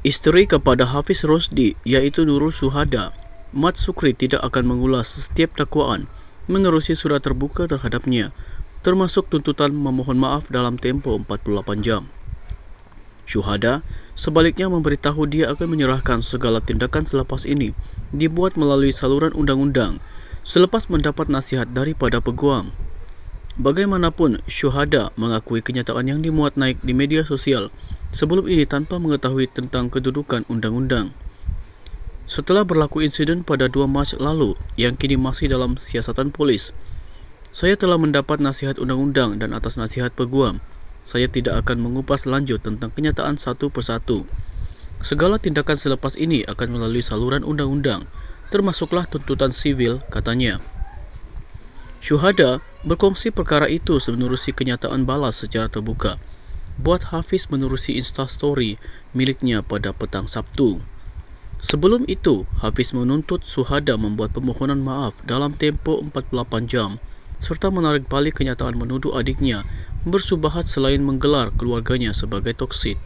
Isteri kepada Hafiz Rosdi iaitu Nurul Suhada, Mat Sukri tidak akan mengulas setiap dakwaan menerusi surat terbuka terhadapnya termasuk tuntutan memohon maaf dalam tempo 48 jam. Syuhada sebaliknya memberitahu dia akan menyerahkan segala tindakan selepas ini dibuat melalui saluran undang-undang selepas mendapat nasihat daripada peguam. Bagaimanapun, Syuhada mengakui kenyataan yang dimuat naik di media sosial sebelum ini tanpa mengetahui tentang kedudukan undang-undang. Setelah berlaku insiden pada 2 Mac lalu yang kini masih dalam siasatan polis, saya telah mendapat nasihat undang-undang dan atas nasihat peguam, saya tidak akan mengupas lanjut tentang kenyataan satu persatu. Segala tindakan selepas ini akan melalui saluran undang-undang, termasuklah tuntutan sivil, katanya. Syuhada berkongsi perkara itu menerusi kenyataan balas secara terbuka buat Hafiz menerusi story miliknya pada petang Sabtu. Sebelum itu, Hafiz menuntut Suhada membuat permohonan maaf dalam tempoh 48 jam serta menarik balik kenyataan menuduh adiknya bersubahat selain menggelar keluarganya sebagai toksik.